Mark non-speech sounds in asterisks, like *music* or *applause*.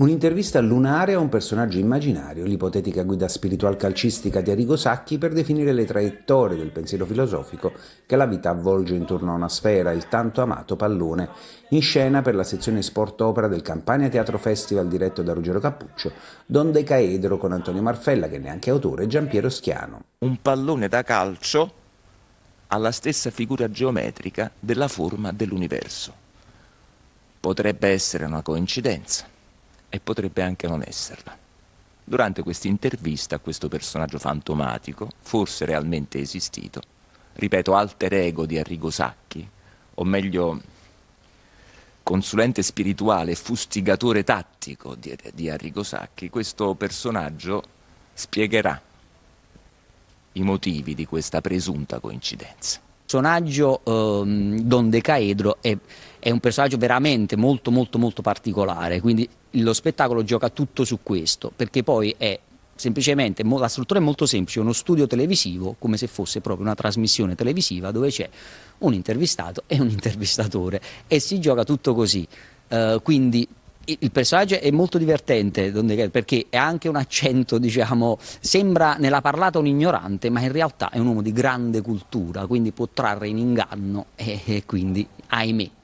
Un'intervista lunare a un personaggio immaginario, l'ipotetica guida spiritual calcistica di Arrigo Sacchi per definire le traiettorie del pensiero filosofico che la vita avvolge intorno a una sfera, il tanto amato pallone, in scena per la sezione sport opera del Campania Teatro Festival diretto da Ruggero Cappuccio, Don Decaedro con Antonio Marfella che neanche autore e Giampiero Schiano. Un pallone da calcio ha la stessa figura geometrica della forma dell'universo. Potrebbe essere una coincidenza e potrebbe anche non esserla. Durante questa intervista a questo personaggio fantomatico, forse realmente esistito, ripeto alter ego di Arrigo Sacchi, o meglio consulente spirituale, fustigatore tattico di, di Arrigo Sacchi, questo personaggio spiegherà i motivi di questa presunta coincidenza. Il personaggio ehm, Don Decaedro è è un personaggio veramente molto molto molto particolare, quindi lo spettacolo gioca tutto su questo, perché poi è semplicemente, la struttura è molto semplice, uno studio televisivo come se fosse proprio una trasmissione televisiva dove c'è un intervistato e un *laughs* intervistatore e si gioca tutto così, uh, quindi il personaggio è molto divertente perché ha anche un accento, diciamo, sembra nella parlata un ignorante, ma in realtà è un uomo di grande cultura, quindi può trarre in inganno e quindi, ahimè,